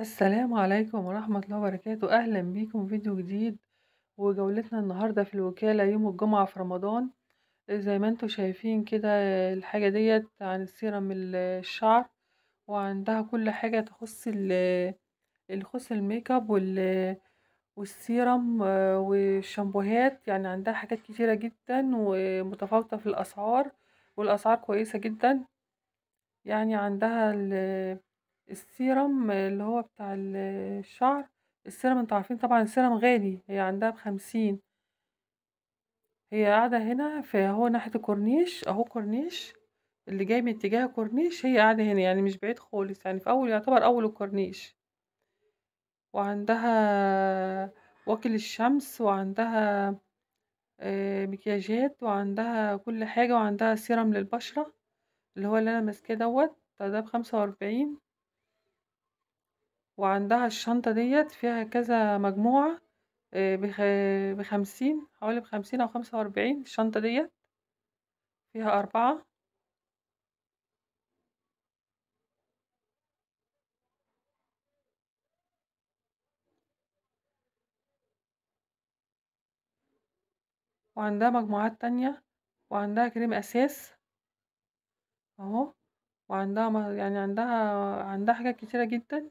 السلام عليكم ورحمة الله وبركاته أهلا بيكم في فيديو جديد وجولتنا النهاردة في الوكالة يوم الجمعة في رمضان زي ما انتم شايفين كده الحاجة ديت عن السيرم الشعر وعندها كل حاجة تخص الخص الميك اب والسيرم آه، والشامبوهات يعني عندها حاجات كتيرة جدا ومتفاوتة في الأسعار والأسعار كويسة جدا يعني عندها السيرم اللي هو بتاع الشعر السيرم انتوا عارفين طبعا السيرم غالي هي عندها بخمسين هي قاعدة هنا فهو ناحية الكورنيش اهو كورنيش اللي جاي من اتجاه الكورنيش هي قاعدة هنا يعني مش بعيد خالص يعني في أول يعتبر أول الكورنيش وعندها واكل الشمس وعندها آه، مكياجات وعندها كل حاجة وعندها سيرم للبشرة اللي هو اللي أنا ماسكاه دوت ده بخمسة وأربعين وعندها الشنطة ديت فيها كذا مجموعة آه، بخمسين حوالي بخمسين أو خمسة وأربعين الشنطة ديت فيها أربعة وعندها مجموعات تانية وعندها كريم أساس أهو وعندها يعني عندها عندها حاجات كتيرة جدا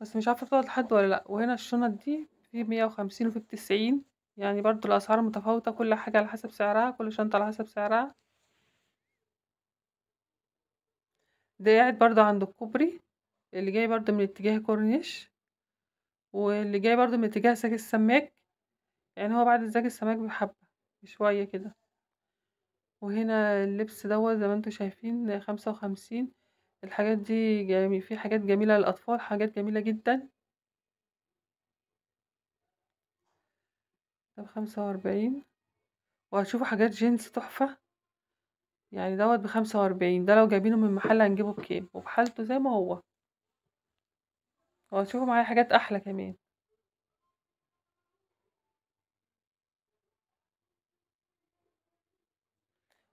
بس مش عارفة تقعد لحد ولا لأ وهنا الشنط دي في 150 وخمسين وفي 90 يعني برضو الأسعار متفاوتة كل حاجة على حسب سعرها كل شنطة على حسب سعرها ده قاعد برضو عند الكوبري اللي جاي برضو من اتجاه كورنيش واللي جاي برضو من اتجاه زكي السماك يعني هو بعد زكي السماك بحبة بشوية كده وهنا اللبس دوت زي ما انتوا شايفين خمسة وخمسين الحاجات دي جميل في حاجات جميلة للأطفال حاجات جميلة جدا ده بخمسة وأربعين وهتشوفوا حاجات جينز تحفة يعني دوت بخمسة وأربعين ده لو جايبينه من محل هنجيبه بكام وبحالته زي ما هو وهتشوفوا معايا حاجات أحلى كمان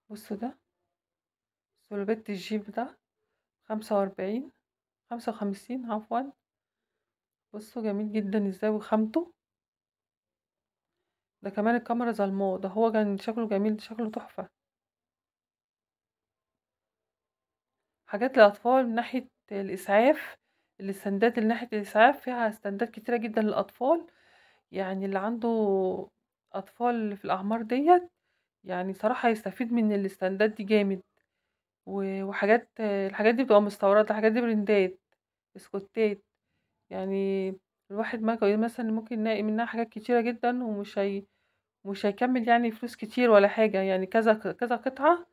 بصوا ده سولوبيت الجيب ده خمسة وأربعين خمسة وخمسين عفوا بصوا جميل جدا ازاي وخامته ده كمان الكاميرا ظلماه ده هو كان شكله جميل شكله تحفة حاجات للأطفال من ناحية الإسعاف الاستندات اللي ناحية الإسعاف فيها استندات كتيرة جدا للأطفال يعني اللي عنده أطفال في الأعمار ديت يعني صراحة هيستفيد من الاستندات دي جامد وحاجات الحاجات دي بتبقى مستوردة الحاجات دي برندات، بسكوتات، يعني الواحد مثلًا ممكن يلاقي منها حاجات كتيرة جدًا ومش هي مش هيكمّل يعني فلوس كتير ولا حاجة، يعني كذا كذا قطعة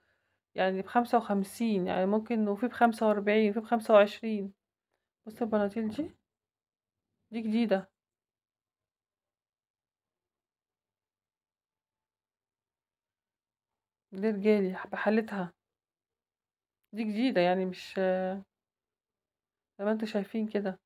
يعني بخمسة وخمسين يعني ممكن وفي بخمسة واربعين وفي بخمسة وعشرين بص البناطيل دي دي جديدة. دي رجالي بحالتها. دي جديدة يعني مش زي ما انتوا شايفين كده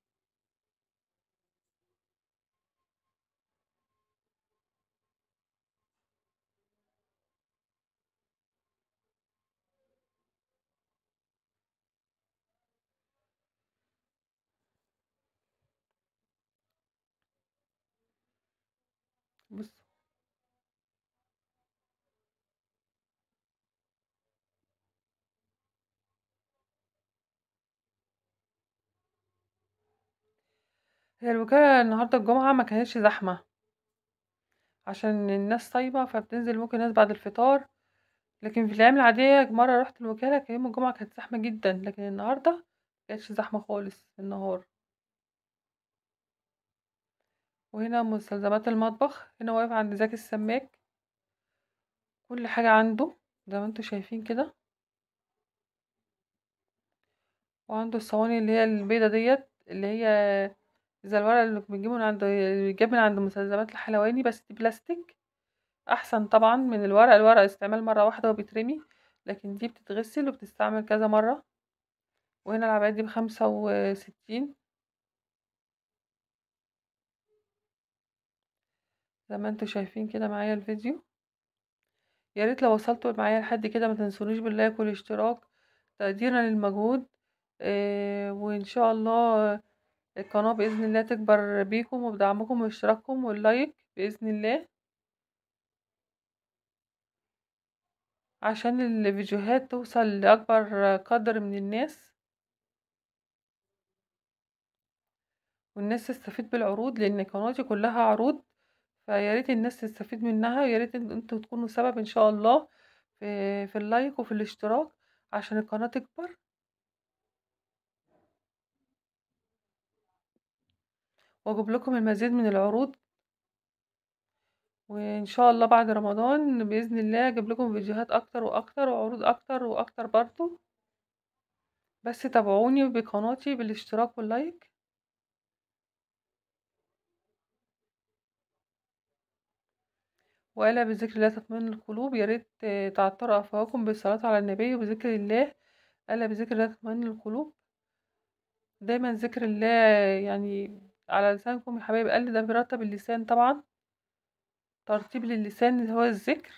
هي الوكالة النهاردة الجمعة ما كانتش زحمة عشان الناس صايمة فبتنزل ممكن ناس بعد الفطار لكن في الأيام العادية مرة رحت الوكالة كان يوم الجمعة كانت زحمة جدا لكن النهاردة مكانتش زحمة خالص في النهار وهنا مستلزمات المطبخ هنا واقف عند زكي السماك كل حاجة عنده زي ما انتوا شايفين كده وعنده الصواني اللي هي البيضة ديت اللي هي زي الورق اللي بنجيبه من عند بيتجاب من عند مستلزمات الحلواني بس دي بلاستيك احسن طبعا من الورق الورق استعمال مره واحده وبيترمي لكن دي بتتغسل وبتستعمل كذا مره وهنا العبايات دي بخمسة وستين زي ما انتوا شايفين كده معايا الفيديو يا ريت لو وصلتوا معايا لحد كده ما تنسونيش باللايك والاشتراك تقديرا للمجهود آه وان شاء الله القناة بإذن الله تكبر بيكم وبدعمكم واشتراككم واللايك بإذن الله عشان الفيديوهات توصل لأكبر قدر من الناس والناس تستفيد بالعروض لأن قناتي كلها عروض فياريت الناس تستفيد منها وياريت انتوا تكونوا سبب ان شاء الله في, في اللايك وفي الاشتراك عشان القناة تكبر واجيب لكم المزيد من العروض وان شاء الله بعد رمضان باذن الله اجيب لكم فيديوهات اكتر واكتر وعروض اكتر واكتر برضو بس تابعوني بقناتي بالاشتراك واللايك وألا بذكر الله تطمئن القلوب يا ريت تعطروا أفواهكم بالصلاة على النبي وبذكر الله ألا بذكر الله تطمئن القلوب دايما ذكر الله يعني على لسانكم يا حبايب قلبي ده بيرطب اللسان طبعا ترطيب للسان هو الذكر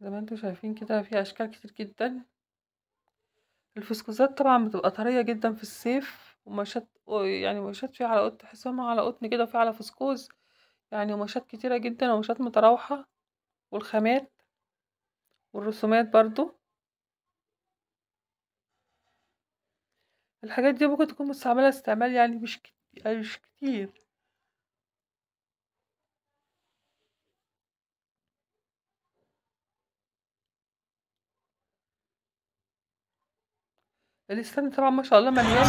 زي ما انتم شايفين كده في اشكال كتير جدا الفسكوزات طبعا بتبقى طرية جدا في الصيف ومشات يعني مشات فيها على قطن تحسهم على قطن كده وفيها على فسكوز يعني مشات كتيرة جدا ومشات متراوحة والخامات والرسومات برضو الحاجات دي ممكن تكون مستعملة استعمال يعني مش كتير, يعني مش كتير. الاستند طبعا ما شاء الله مليان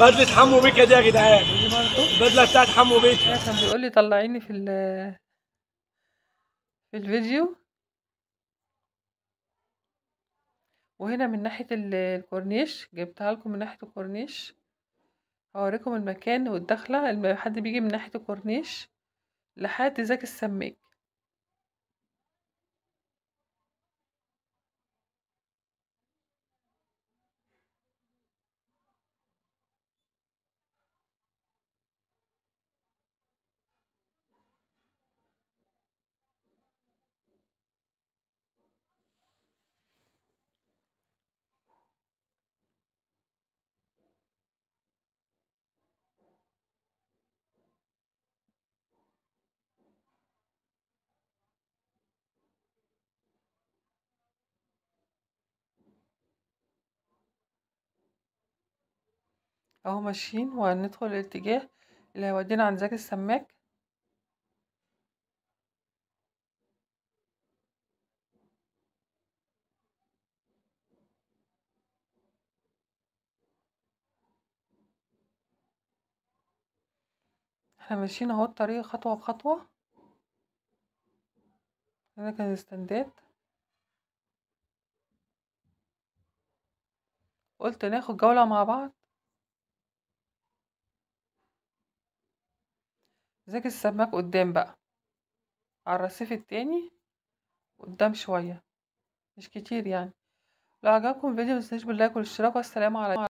بدله حمو بيكا دي يا جدعان البدله بتاعت حمو بيكا كان بيقول لي طلعيني في في الفيديو وهنا من ناحية الكورنيش جبتها لكم من ناحية الكورنيش هوريكم المكان والدخلة حد بيجي من ناحية الكورنيش لحد زاك السماك اهو ماشيين وهندخل الاتجاه اللي هيودينا عند ذاك السماك احنا ماشيين اهو الطريق خطوة بخطوة هنا كان استندات قلت ناخد جولة مع بعض زيك السماك قدام بقى على الرصيف التاني قدام شوية مش كتير يعني لو عجبكم الفيديو متنسوش باللايك والاشتراك والسلام عليكم